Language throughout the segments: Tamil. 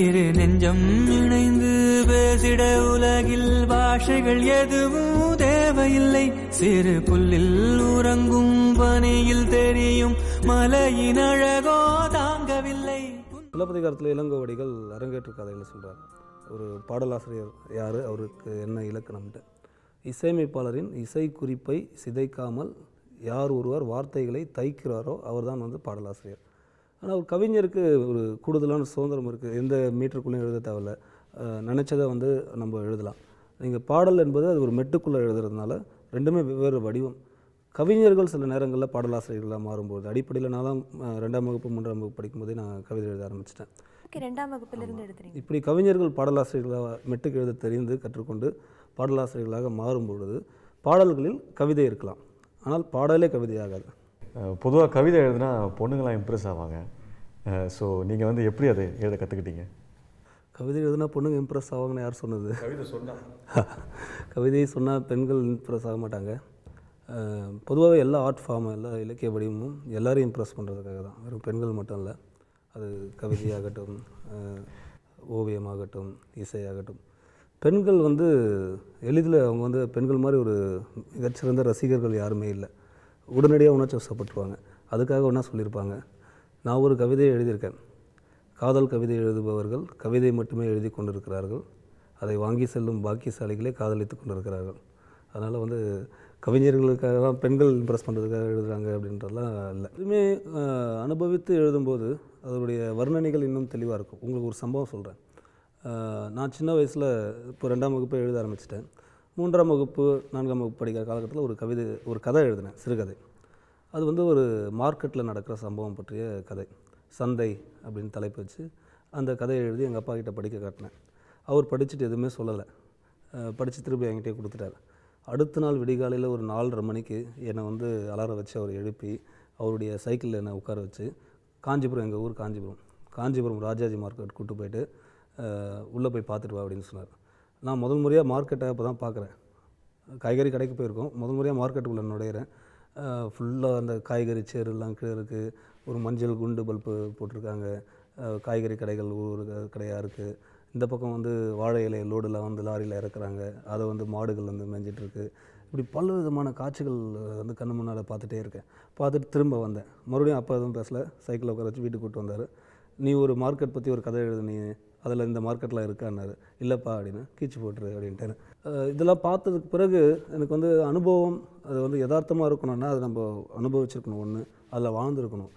இரு நெஞ்சம் இணைந்து பேசிட உலகில் பாஷைகள் எதுவும் தேவையில்லை சிறு புல்லில் உறங்கும் பனியில் தெரியும் மலையின் அழகோ தாங்கவில்லை சிலப்பதிகாரத்தில் இளங்கோவடிகள் அரங்கேற்று கதைகளை சொல்கிறார் ஒரு பாடலாசிரியர் யார் அவருக்கு என்ன இலக்கணம்ட்டு இசையமைப்பாளரின் இசை குறிப்பை சிதைக்காமல் யார் ஒருவர் வார்த்தைகளை தைக்கிறாரோ அவர்தான் வந்து பாடலாசிரியர் ஆனால் ஒரு கவிஞருக்கு ஒரு கூடுதலான சுதந்திரம் இருக்குது எந்த மீட்டருக்குள்ளேயும் எழுத தேவையில்ல நினச்சதை வந்து நம்ம எழுதலாம் நீங்கள் பாடல் என்பது அது ஒரு மெட்டுக்குள்ளே எழுதுறதுனால ரெண்டுமே வெவ்வேறு வடிவம் கவிஞர்கள் சில நேரங்களில் பாடலாசிரியர்களாக மாறும்போது அடிப்படையில் நான் தான் ரெண்டாம் வகுப்பு மூன்றாம் வகுப்பு படிக்கும்போதே நான் கவிதை எழுத ஆரம்பிச்சிட்டேன் ரெண்டாம் வகுப்பிலிருந்து இப்படி கவிஞர்கள் பாடலாசிரியர்களாக மெட்டுக்கு எழுத தெரிந்து கற்றுக்கொண்டு பாடலாசிரியர்களாக மாறும்பொழுது பாடல்களில் கவிதை இருக்கலாம் ஆனால் பாடலே கவிதையாகாது பொதுவாக கவிதை எழுதுனா பொண்ணுங்களாம் இம்ப்ரெஸ் ஆவாங்க ஸோ நீங்கள் வந்து எப்படி அதை எழுத கற்றுக்கிட்டீங்க கவிதை எழுதுனா பொண்ணுங்க இம்ப்ரெஸ் ஆவாங்கன்னு யார் சொன்னது கவிதை சொன்னால் கவிதையை சொன்னால் பெண்கள் இம்ப்ரெஸ் ஆக மாட்டாங்க பொதுவாகவே எல்லா ஆர்ட் ஃபார்மும் எல்லா இலக்கிய வடிவமும் எல்லோரையும் இம்ப்ரெஸ் பண்ணுறதுக்காக தான் வெறும் பெண்கள் மட்டும் இல்லை அது கவிதையாகட்டும் ஓவியமாகட்டும் இசையாகட்டும் பெண்கள் வந்து எளிதில் அவங்க வந்து பெண்கள் மாதிரி ஒரு மிகச்சிறந்த ரசிகர்கள் யாருமே இல்லை உடனடியாக உணர்ச்சி வசப்பட்டுருவாங்க அதுக்காக ஒன்றா சொல்லியிருப்பாங்க நான் ஒரு கவிதையை எழுதியிருக்கேன் காதல் கவிதை எழுதுபவர்கள் கவிதை மட்டுமே எழுதி கொண்டிருக்கிறார்கள் அதை வாங்கி செல்லும் பாக்கியசாலிகளே காதலித்து கொண்டிருக்கிறார்கள் அதனால் வந்து கவிஞர்களுக்காக தான் பெண்கள் இம்ப்ரெஸ் பண்ணுறதுக்காக எழுதுகிறாங்க அப்படின்றதெல்லாம் இல்லை எதுவுமே அனுபவித்து எழுதும்போது அதனுடைய வர்ணனைகள் இன்னும் தெளிவாக இருக்கும் உங்களுக்கு ஒரு சம்பவம் சொல்கிறேன் நான் சின்ன வயசில் இப்போ ரெண்டாம் வகுப்பை எழுத ஆரம்பிச்சிட்டேன் மூன்றாம் வகுப்பு நான்காம் வகுப்பு படிக்கிற காலகட்டத்தில் ஒரு கவிதை ஒரு கதை எழுதினேன் சிறுகதை அது வந்து ஒரு மார்க்கெட்டில் நடக்கிற சம்பவம் பற்றிய கதை சந்தை அப்படின்னு தலைப்பு வச்சு அந்த கதையை எழுதி எங்கள் அப்பா கிட்டே படிக்க காட்டினேன் அவர் படிச்சுட்டு எதுவுமே சொல்லலை படித்து திருப்பி என்கிட்டே கொடுத்துட்டார் அடுத்த நாள் விடிகாலையில் ஒரு நாலரை மணிக்கு என்னை வந்து அலார வச்சு அவர் எழுப்பி அவருடைய சைக்கிளில் என்னை உட்கார வச்சு காஞ்சிபுரம் எங்கள் ஊர் காஞ்சிபுரம் காஞ்சிபுரம் ராஜாஜி மார்க்கெட் கூப்பிட்டு போயிட்டு உள்ளே போய் பார்த்துட்டு வா அப்படின்னு சொன்னார் நான் முதல் முறையாக மார்க்கெட்டை இப்போ தான் பார்க்குறேன் காய்கறி கடைக்கு போயிருக்கோம் முதல் முறையாக மார்க்கெட்டுக்குள்ளே நுழையிறேன் ஃபுல்லாக அந்த காய்கறி சேருலாம் கீழே இருக்குது ஒரு மஞ்சள் குண்டு பல்ப்பு போட்டிருக்காங்க காய்கறி கடைகள் ஒரு கடையாக இருக்குது இந்த பக்கம் வந்து வாழை இலை லோடெலாம் வந்து லாரியில் இறக்குறாங்க அதை வந்து மாடுகள் வந்து மேஞ்சிட்ருக்கு இப்படி பல விதமான காட்சிகள் வந்து கண்ணு முன்னால் பார்த்துட்டே இருக்கேன் பார்த்துட்டு திரும்ப வந்தேன் மறுபடியும் அப்போ எதுவும் பேசலை சைக்கிளில் உட்கார வச்சு வீட்டுக்கு கூப்பிட்டு வந்தார் நீ ஒரு மார்க்கெட் பற்றி ஒரு கதை எழுதுனீ அதில் இந்த மார்க்கெட்டில் இருக்கான்னாரு இல்லைப்பா அப்படின்னு கீச்சு போட்டுரு அப்படின்ட்டு இதெல்லாம் பார்த்ததுக்கு பிறகு எனக்கு வந்து அனுபவம் அது வந்து யதார்த்தமாக இருக்கணும்னா அதை நம்ம அனுபவிச்சிருக்கணும் ஒன்று அதில் வாழ்ந்துருக்கணும்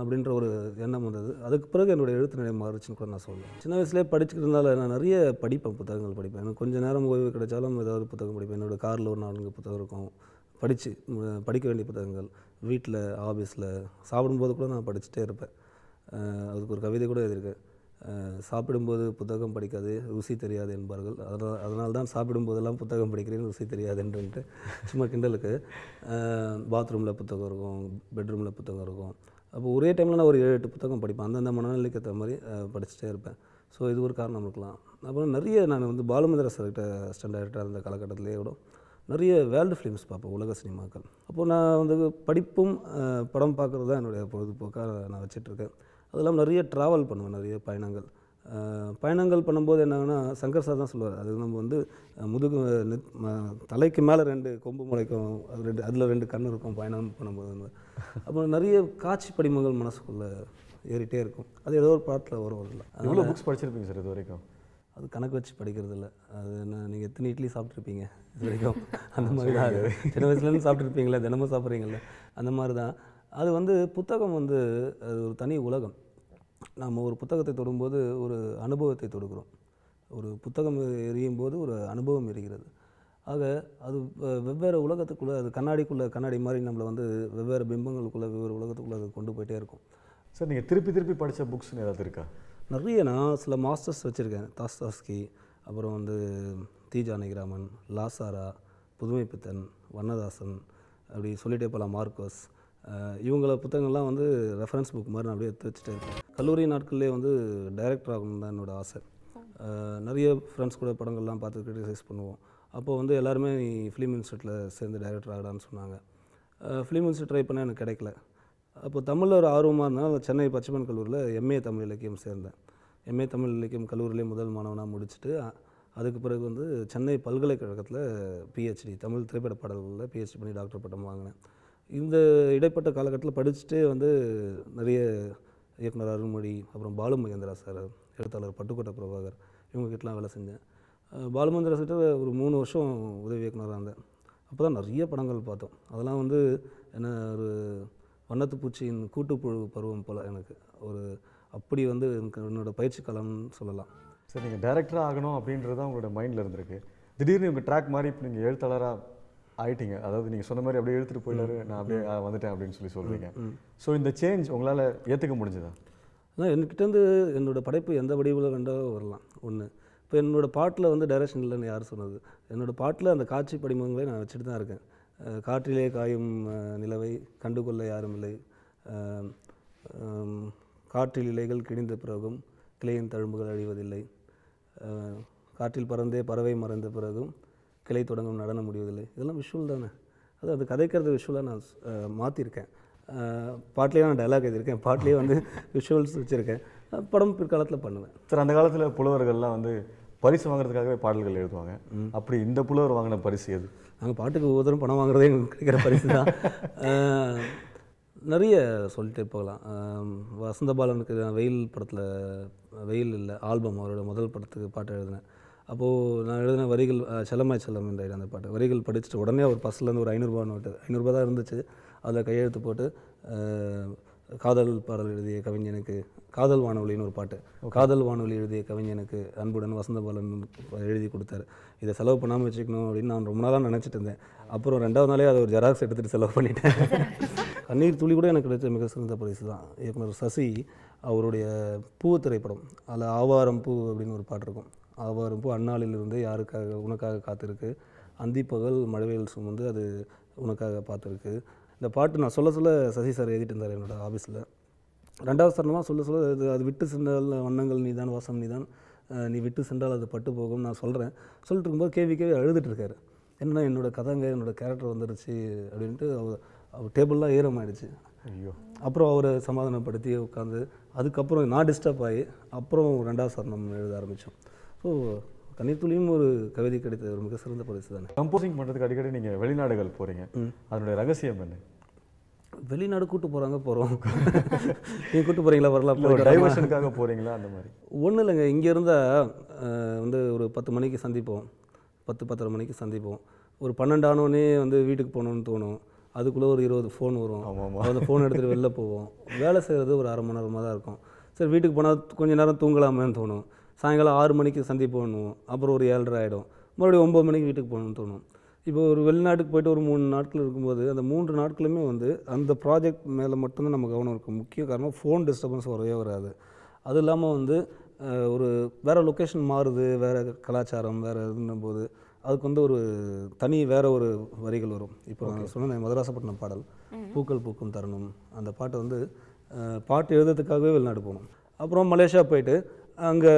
அப்படின்ற ஒரு எண்ணம் வந்தது அதுக்கு பிறகு என்னுடைய எழுத்து நிலை மாறுச்சுன்னு கூட நான் சொல்லுவேன் சின்ன வயசுலேயே இருந்தாலும் நான் நிறைய படிப்பேன் புத்தகங்கள் படிப்பேன் எனக்கு கொஞ்சம் நேரம் ஓய்வு கிடைச்சாலும் ஏதாவது புத்தகம் படிப்பேன் என்னோடய காரில் ஒரு நான்கு புத்தகம் இருக்கும் படித்து படிக்க வேண்டிய புத்தகங்கள் வீட்டில் ஆஃபீஸில் சாப்பிடும்போது கூட நான் படிச்சுட்டே இருப்பேன் அதுக்கு ஒரு கவிதை கூட எழுதியிருக்கேன் சாப்பிடும்போது புத்தகம் படிக்காது ருசி தெரியாது என்பார்கள் அதனால் அதனால் தான் சாப்பிடும்போதெல்லாம் புத்தகம் படிக்கிறேன் ருசி தெரியாது என்றுன்ட்டு சும்மா கிண்டலுக்கு பாத்ரூமில் புத்தகம் இருக்கும் பெட்ரூமில் புத்தகம் இருக்கும் அப்போ ஒரே டைமில் நான் ஒரு ஏழு எட்டு புத்தகம் படிப்பேன் அந்தந்த மனநிலைக்கு ஏற்ற மாதிரி படிச்சுட்டே இருப்பேன் ஸோ இது ஒரு காரணம் இருக்கலாம் அப்புறம் நிறைய நான் வந்து பாலுமந்திர சார்கிட்ட ஸ்டன் இருந்த காலகட்டத்திலேயே கூட நிறைய வேர்ல்டு ஃபிலிம்ஸ் பார்ப்பேன் உலக சினிமாக்கள் அப்போது நான் வந்து படிப்பும் படம் பார்க்குறது தான் என்னுடைய பொழுதுபோக்காக நான் வச்சிட்ருக்கேன் அது இல்லாமல் நிறைய ட்ராவல் பண்ணுவேன் நிறைய பயணங்கள் பயணங்கள் பண்ணும்போது என்னங்கன்னா சங்கர் சார் தான் சொல்லுவார் அது நம்ம வந்து முதுகு தலைக்கு மேலே ரெண்டு கொம்பு முளைக்கும் அது ரெண்டு அதில் ரெண்டு கண் இருக்கும் பயணம் பண்ணும்போது அப்புறம் நிறைய காட்சி படிமங்கள் மனசுக்குள்ளே ஏறிட்டே இருக்கும் அது ஏதோ ஒரு பாட்டில் வரும் இல்லை எவ்வளோ புக்ஸ் படிச்சிருப்பீங்க சார் இது வரைக்கும் அது கணக்கு வச்சு படிக்கிறது இல்லை அது என்ன நீங்கள் எத்தனை இட்லி சாப்பிட்ருப்பீங்க இது வரைக்கும் அந்த மாதிரி தான் அது சின்ன வயசுலேருந்து சாப்பிட்ருப்பீங்களே தினமும் சாப்பிட்றீங்களா அந்த மாதிரி தான் அது வந்து புத்தகம் வந்து அது ஒரு தனி உலகம் நாம் ஒரு புத்தகத்தை தொடும்போது ஒரு அனுபவத்தை தொடுக்கிறோம் ஒரு புத்தகம் எரியும் போது ஒரு அனுபவம் எரிகிறது ஆக அது வெவ்வேறு உலகத்துக்குள்ளே அது கண்ணாடிக்குள்ளே கண்ணாடி மாதிரி நம்மளை வந்து வெவ்வேறு பிம்பங்களுக்குள்ளே வெவ்வேறு உலகத்துக்குள்ளே அது கொண்டு போயிட்டே இருக்கும் சார் நீங்கள் திருப்பி திருப்பி படித்த புக்ஸ்னு ஏதாவது இருக்கா நிறைய நான் சில மாஸ்டர்ஸ் வச்சுருக்கேன் தாஸ்தாஸ்கி அப்புறம் வந்து தி ஜானகிராமன் லாசாரா புதுமைப்பித்தன் வண்ணதாசன் அப்படி சொல்லிகிட்டே போகலாம் மார்க்கஸ் இவங்கள புத்தகங்கள்லாம் வந்து ரெஃபரன்ஸ் புக் மாதிரி நான் அப்படியே எடுத்து வச்சுட்டே இருக்கேன் கல்லூரி நாட்கள்லேயே வந்து டைரக்டர் ஆகணும் தான் என்னோடய ஆசை நிறைய ஃப்ரெண்ட்ஸ் கூட படங்கள்லாம் பார்த்து கிரிட்டிசைஸ் பண்ணுவோம் அப்போது வந்து எல்லாருமே நீ ஃபிலிம் இன்ஸ்டியூட்டில் சேர்ந்து டைரக்டர் ஆகிடான்னு சொன்னாங்க ஃபிலிம் இன்ஸ்டியூட் ட்ரை பண்ண எனக்கு கிடைக்கல அப்போ தமிழில் ஒரு ஆர்வமாக இருந்தனால சென்னை பச்சைமன் கல்லூரியில் எம்ஏ தமிழ் இலக்கியம் சேர்ந்தேன் எம்ஏ தமிழ் இலக்கியம் கல்லூரிலேயே முதல் மாணவனாக முடிச்சுட்டு அதுக்கு பிறகு வந்து சென்னை பல்கலைக்கழகத்தில் பிஹெச்டி தமிழ் திரைப்பட பாடல்களில் பிஹெச்டி பண்ணி டாக்டர் பட்டம் வாங்கினேன் இந்த இடைப்பட்ட காலகட்டத்தில் படிச்சுட்டே வந்து நிறைய இயக்குனர் அருள்மொழி அப்புறம் பாலு மகேந்திரா சார் எழுத்தாளர் பட்டுக்கோட்டை பிரபாகர் இவங்ககிட்டலாம் வேலை செஞ்சேன் பாலு மகேந்திரா சார் ஒரு மூணு வருஷம் உதவி இயக்குனராக இருந்தேன் அப்போ தான் நிறைய படங்கள் பார்த்தோம் அதெல்லாம் வந்து என்ன ஒரு வண்ணத்து பூச்சியின் கூட்டுப்புழு பருவம் போல் எனக்கு ஒரு அப்படி வந்து எனக்கு என்னோடய பயிற்சி காலம்னு சொல்லலாம் சரி நீங்கள் டேரக்டராக ஆகணும் அப்படின்றது தான் உங்களோட மைண்டில் இருந்திருக்கு திடீர்னு உங்கள் ட்ராக் மாதிரி இப்போ நீங்கள் எழுத்தாளராக ஆயிட்டீங்க அதாவது நீங்கள் சொன்ன மாதிரி அப்படியே எடுத்துகிட்டு போயிடாரு நான் அப்படியே வந்துட்டேன் அப்படின்னு சொல்லி சொல்கிறீங்க ஸோ இந்த சேஞ்ச் உங்களால் ஏற்றுக்க முடிஞ்சுதா அதான் என்கிட்டேருந்து என்னோடய படைப்பு எந்த வடிவில் வேண்டாலும் வரலாம் ஒன்று இப்போ என்னோடய பாட்டில் வந்து டைரக்ஷன் இல்லைன்னு யார் சொன்னது என்னோடய பாட்டில் அந்த காட்சி படிமங்களை நான் வச்சுட்டு தான் இருக்கேன் காற்றிலே காயும் நிலவை கண்டுகொள்ள யாரும் இல்லை காற்றில் இலைகள் கிழிந்த பிறகும் கிளையின் தழும்புகள் அழிவதில்லை காற்றில் பறந்தே பறவை மறைந்த பிறகும் கிளை தொடங்கும் நடனம் முடிவதில்லை இதெல்லாம் விஷுவல் தானே அது அது கதைக்கிறது விஷுவலாக நான் மாற்றிருக்கேன் பாட்டிலேயே நான் டைலாக் எழுதியிருக்கேன் பாட்டிலேயே வந்து விஷுவல்ஸ் வச்சுருக்கேன் படம் பிற்காலத்தில் பண்ணுவேன் சார் அந்த காலத்தில் புலவர்கள்லாம் வந்து பரிசு வாங்குறதுக்காகவே பாடல்கள் எழுதுவாங்க அப்படி இந்த புலவர் வாங்கின பரிசு எது நாங்கள் பாட்டுக்கு ஒவ்வொருத்தரும் பணம் வாங்குறதே எங்களுக்கு கிடைக்கிற பரிசு தான் நிறைய சொல்லிட்டு போகலாம் வசந்தபாலனுக்கு வெயில் படத்தில் வெயில் இல்லை ஆல்பம் அவரோட முதல் படத்துக்கு பாட்டு எழுதினேன் அப்போது நான் எழுதின வரிகள் செல்லமாய் செல்லம் என்ற அந்த பாட்டு வரிகள் படிச்சுட்டு உடனே ஒரு பஸ்லேருந்து ஒரு ஐநூறுரூவா நோட்டு ஐநூறுரூவா தான் இருந்துச்சு அதில் கையெழுத்து போட்டு காதல் பாடல் எழுதிய கவிஞனுக்கு காதல் வானொலின்னு ஒரு பாட்டு காதல் வானொலி எழுதிய கவிஞனுக்கு அன்புடன் வசந்தபாலன் எழுதி கொடுத்தாரு இதை செலவு பண்ணாமல் வச்சுக்கணும் அப்படின்னு நான் ரொம்ப நாளாக நினச்சிட்டு இருந்தேன் அப்புறம் ரெண்டாவது நாளே அதை ஒரு ஜெராக்ஸ் எடுத்துகிட்டு செலவு பண்ணிட்டேன் கண்ணீர் துளி கூட எனக்கு கிடைச்ச மிக சிறந்த பரிசு தான் இயக்குனர் சசி அவருடைய பூ திரைப்படம் அதில் ஆவாரம் பூ அப்படின்னு ஒரு பாட்டு இருக்கும் அவர் ரொம்ப அந்நாளிலிருந்தே யாருக்காக உனக்காக காத்திருக்கு அந்திப்பகல் மழவேல் சுமந்து அது உனக்காக பார்த்துருக்கு இந்த பாட்டு நான் சொல்ல சொல்ல சசி சார் எழுதிட்டு இருந்தார் என்னோடய ஆஃபீஸில் ரெண்டாவது சரணமாக சொல்ல சொல்ல இது அது விட்டு சென்றால் வண்ணங்கள் நீ தான் வாசம் நீ தான் நீ விட்டு சென்றால் அது பட்டு போகும் நான் சொல்கிறேன் சொல்லிட்டு இருக்கும்போது கேவி கேவி அழுதுகிட்ருக்கார் என்னென்னா என்னோடய கதைங்க என்னோடய கேரக்டர் வந்துருச்சு அப்படின்ட்டு அவர் அவர் டேபிள்லாம் ஈரமாயிடுச்சு ஐயோ அப்புறம் அவரை சமாதானப்படுத்தி உட்காந்து அதுக்கப்புறம் நான் டிஸ்டர்ப் ஆகி அப்புறம் ரெண்டாவது சரணம் எழுத ஆரம்பித்தோம் ஸோ கணித்துளியும் ஒரு கவிதை கிடைத்த ஒரு மிக சிறந்த பரிசு தானே கம்போசிங் பண்ணுறதுக்கு அடிக்கடி நீங்கள் வெளிநாடுகள் போகிறீங்க அதனுடைய ரகசியம் என்ன வெளிநாடு கூட்டு போகிறாங்க போகிறோம் நீங்கள் கூட்டு போகிறீங்களா வரலாம் டைவர்ஷனுக்காக போகிறீங்களா அந்த மாதிரி ஒன்றும் இல்லைங்க இங்கே இருந்தால் வந்து ஒரு பத்து மணிக்கு சந்திப்போம் பத்து பத்தரை மணிக்கு சந்திப்போம் ஒரு பன்னெண்டு ஆனோடனே வந்து வீட்டுக்கு போகணுன்னு தோணும் அதுக்குள்ளே ஒரு இருபது ஃபோன் வரும் அந்த ஃபோன் எடுத்துகிட்டு வெளில போவோம் வேலை செய்கிறது ஒரு அரை மணி நேரமாக தான் இருக்கும் சரி வீட்டுக்கு போனால் கொஞ்சம் நேரம் தூங்கலாமேன்னு தோணும் சாயங்காலம் ஆறு மணிக்கு சந்திப்பு பண்ணுவோம் அப்புறம் ஒரு ஏழரை ஆகிடும் மறுபடியும் ஒம்பது மணிக்கு வீட்டுக்கு போகணும்னு தோணும் இப்போ ஒரு வெளிநாட்டுக்கு போயிட்டு ஒரு மூணு நாட்கள் இருக்கும்போது அந்த மூன்று நாட்களுமே வந்து அந்த ப்ராஜெக்ட் மேலே மட்டும்தான் நம்ம கவனம் இருக்கும் முக்கிய காரணம் ஃபோன் டிஸ்டர்பன்ஸ் வரவே வராது அது இல்லாமல் வந்து ஒரு வேறு லொக்கேஷன் மாறுது வேறு கலாச்சாரம் வேறு இதுன்னும் போது அதுக்கு வந்து ஒரு தனி வேற ஒரு வரிகள் வரும் இப்போ நான் சொன்ன மதராசப்பட்டினம் பாடல் பூக்கள் பூக்கும் தருணம் அந்த பாட்டை வந்து பாட்டு எழுதுறதுக்காகவே வெளிநாடு போகணும் அப்புறம் மலேசியா போயிட்டு அங்கே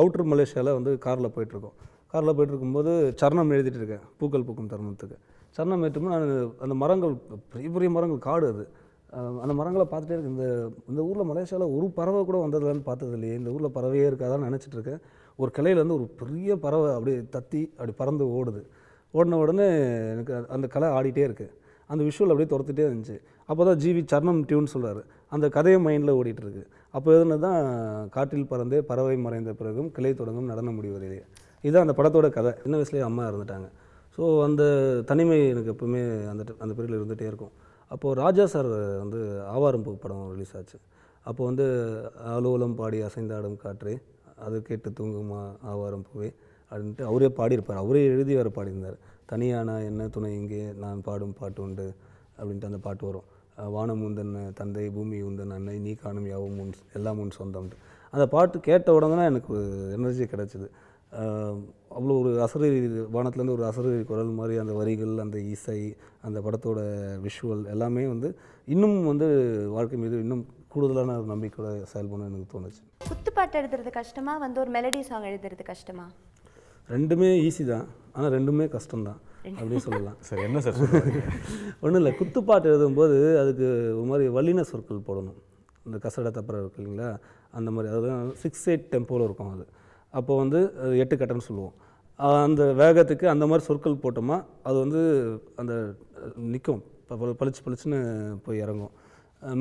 அவுட்ரு மலேசியாவில் வந்து காரில் போயிட்டுருக்கோம் காரில் போயிட்டு இருக்கும்போது சரணம் எழுதிட்டு இருக்கேன் பூக்கள் பூக்கும் தருணத்துக்கு சரணம் ஏற்றும்போது நான் அந்த மரங்கள் பெரிய பெரிய மரங்கள் காடு அது அந்த மரங்களை பார்த்துட்டே இருக்கு இந்த இந்த ஊரில் மலேசியாவில் ஒரு பறவை கூட வந்ததுலன்னு பார்த்தது இல்லையே இந்த ஊரில் பறவையே இருக்காதான்னு நினச்சிட்டு இருக்கேன் ஒரு கிளையிலேருந்து ஒரு பெரிய பறவை அப்படியே தத்தி அப்படி பறந்து ஓடுது ஓடின உடனே எனக்கு அந்த கலை ஆடிட்டே இருக்குது அந்த விஷுவல் அப்படியே துரத்துட்டே இருந்துச்சு அப்போ தான் ஜிவி சர்ணம் டியூன் சொல்கிறார் அந்த கதையை மைண்டில் ஓடிட்டுருக்கு அப்போ எதுன்னு தான் காட்டில் பறந்தே பறவை மறைந்த பிறகும் கிளை தொடங்கும் நடனம் முடிவதில்லையே இதுதான் அந்த படத்தோட கதை சின்ன வயசுலேயே அம்மா இருந்துட்டாங்க ஸோ அந்த தனிமை எனக்கு எப்பவுமே அந்த அந்த பீரியடில் இருந்துகிட்டே இருக்கும் அப்போது ராஜா சார் வந்து ஆவாரம்பூ படம் ரிலீஸ் ஆச்சு அப்போ வந்து அலுவலம் பாடி அசைந்தாடும் காற்று அது கேட்டு தூங்குமா ஆவாரம் பூவே அப்படின்ட்டு அவரே பாடியிருப்பார் அவரே எழுதி வேறு பாடியிருந்தார் தனியானா என்ன துணை இங்கே நான் பாடும் பாட்டு உண்டு அப்படின்ட்டு அந்த பாட்டு வரும் வானம் உந்தன் தந்தை பூமி உந்தன் அன்னை நீ காணும் யாவும் முன் எல்லாம் முன் சொந்தம் அந்த பாட்டு கேட்ட உடனே எனக்கு ஒரு எனர்ஜி கிடச்சிது அவ்வளோ ஒரு அசரீரி வானத்துலேருந்து ஒரு அசரீரி குரல் மாதிரி அந்த வரிகள் அந்த இசை அந்த படத்தோட விஷுவல் எல்லாமே வந்து இன்னும் வந்து வாழ்க்கை மீது இன்னும் கூடுதலான ஒரு நம்பிக்கையோட செயல்பட எனக்கு தோணுச்சு பாட்டு எழுதுறது கஷ்டமா வந்து ஒரு மெலடி சாங் எழுதுறது கஷ்டமா ரெண்டுமே ஈஸி தான் ஆனால் ரெண்டுமே கஷ்டம்தான் அப்படின்னு சொல்லலாம் சரி என்ன சார் ஒன்றும் இல்லை குத்துப்பாட்டு எழுதும்போது அதுக்கு ஒரு மாதிரி வல்லின சொற்கள் போடணும் இந்த கசட தப்பரை இருக்கு இல்லைங்களா அந்த மாதிரி அது சிக்ஸ் எயிட் டெம்போவில் இருக்கும் அது அப்போ வந்து எட்டு கட்டன்னு சொல்லுவோம் அந்த வேகத்துக்கு அந்த மாதிரி சொற்கள் போட்டோமா அது வந்து அந்த நிற்கும் பளிச்சு பளிச்சுன்னு போய் இறங்கும்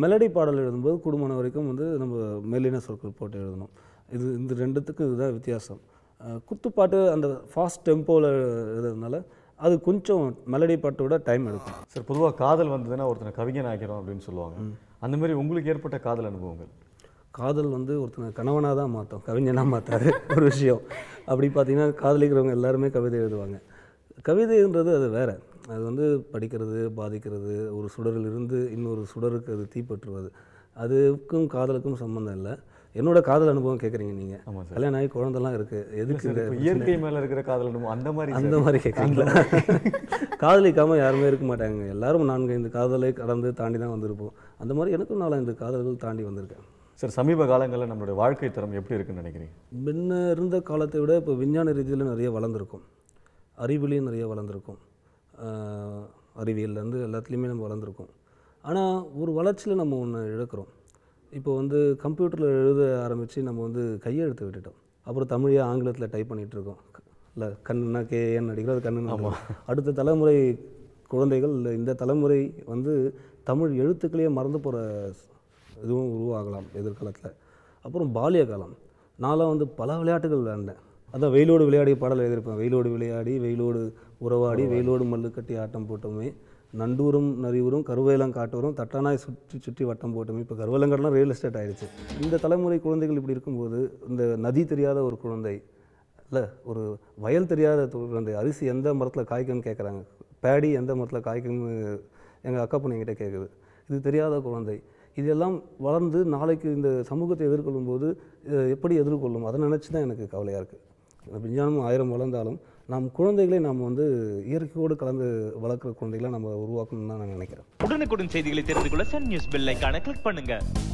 மெலடி பாடல் எழுதும்போது குடும்பம் வரைக்கும் வந்து நம்ம மெல்லின சொற்கள் போட்டு எழுதணும் இது இந்த ரெண்டுத்துக்கும் இதுதான் வித்தியாசம் குத்துப்பாட்டு அந்த ஃபாஸ்ட் டெம்போவில் இருந்ததுனால அது கொஞ்சம் மெலடி பாட்டோட டைம் எடுக்கும் சார் பொதுவாக காதல் வந்ததுன்னா ஒருத்தனை கவிஞன் ஆகிறோம் அப்படின்னு சொல்லுவாங்க அந்த மாதிரி உங்களுக்கு ஏற்பட்ட காதல் அனுபவங்கள் காதல் வந்து ஒருத்தனை கணவனாக தான் மாற்றோம் கவிஞனாக மாற்றாது ஒரு விஷயம் அப்படி பார்த்தீங்கன்னா காதலிக்கிறவங்க எல்லாருமே கவிதை எழுதுவாங்க கவிதைன்றது அது வேறு அது வந்து படிக்கிறது பாதிக்கிறது ஒரு சுடரிலிருந்து இன்னொரு சுடருக்கு அது தீப்பற்றுவது அதுக்கும் காதலுக்கும் சம்மந்தம் இல்லை என்னோட காதல் அனுபவம் கேட்குறீங்க நீங்கள் கல்யாணம் ஆகி குழந்தெல்லாம் இருக்குது எதுக்கு இந்த இயற்கை மேலே இருக்கிற காதல் அனுபவம் அந்த மாதிரி அந்த மாதிரி கேட்குறீங்களா காதலிக்காமல் யாருமே இருக்க மாட்டாங்க எல்லாரும் நான்கு இந்த காதலை கடந்து தாண்டி தான் வந்திருப்போம் அந்த மாதிரி எனக்கும் இந்த காதல்கள் தாண்டி வந்திருக்கேன் சார் சமீப காலங்களில் நம்மளுடைய வாழ்க்கை தரம் எப்படி இருக்குன்னு நினைக்கிறீங்க முன்ன இருந்த காலத்தை விட இப்போ விஞ்ஞான ரீதியில் நிறைய வளர்ந்துருக்கும் அறிவிலையும் நிறைய வளர்ந்துருக்கும் அறிவியல்லேருந்து எல்லாத்துலேயுமே நம்ம வளர்ந்துருக்கோம் ஆனால் ஒரு வளர்ச்சியில் நம்ம ஒன்று இழக்கிறோம் இப்போ வந்து கம்ப்யூட்டரில் எழுத ஆரம்பித்து நம்ம வந்து கையெழுத்து விட்டுட்டோம் அப்புறம் தமிழே ஆங்கிலத்தில் டைப் பண்ணிகிட்ருக்கோம் இல்லை கண்ணுனா கே ஏன்னு அடிக்கிறோம் அது கண்ணு அடுத்த தலைமுறை குழந்தைகள் இல்லை இந்த தலைமுறை வந்து தமிழ் எழுத்துக்களையே மறந்து போகிற இதுவும் உருவாகலாம் எதிர்காலத்தில் அப்புறம் பாலிய காலம் நான்லாம் வந்து பல விளையாட்டுகள் விளையாண்டேன் அதான் வெயிலோடு விளையாடி பாடல் எழுதியிருப்பேன் வெயிலோடு விளையாடி வெயிலோடு உறவாடி வெயிலோடு மல்லு கட்டி ஆட்டம் போட்டோமே நண்டூரும் நரியூரும் கருவேலங்காட்டூரும் தட்டானாய் சுற்றி சுற்றி வட்டம் போட்டோம் இப்போ கருவேலங்காடெலாம் ரியல் எஸ்டேட் ஆகிடுச்சு இந்த தலைமுறை குழந்தைகள் இப்படி இருக்கும்போது இந்த நதி தெரியாத ஒரு குழந்தை இல்லை ஒரு வயல் தெரியாத குழந்தை அரிசி எந்த மரத்தில் காய்க்குன்னு கேட்குறாங்க பேடி எந்த மரத்தில் காய்க்குன்னு எங்கள் அக்கா பொண்ணுங்கிட்ட கேட்குது இது தெரியாத குழந்தை இதெல்லாம் வளர்ந்து நாளைக்கு இந்த சமூகத்தை எதிர்கொள்ளும் போது எப்படி எதிர்கொள்ளும் அதை நினச்சி தான் எனக்கு கவலையாக இருக்குது விஞ்ஞானம் ஆயிரம் வளர்ந்தாலும் நம் குழந்தைகளை நாம் வந்து இயற்கையோடு கலந்து வளர்க்குற குழந்தைகளை நம்ம உருவாக்கணும்னு தான் நான் நினைக்கிறேன் உடனுக்குடன் செய்திகளை தெரிந்து கொள்ள சன் நியூஸ் பில்லைக்கான கிளிக் பண்ணுங்கள்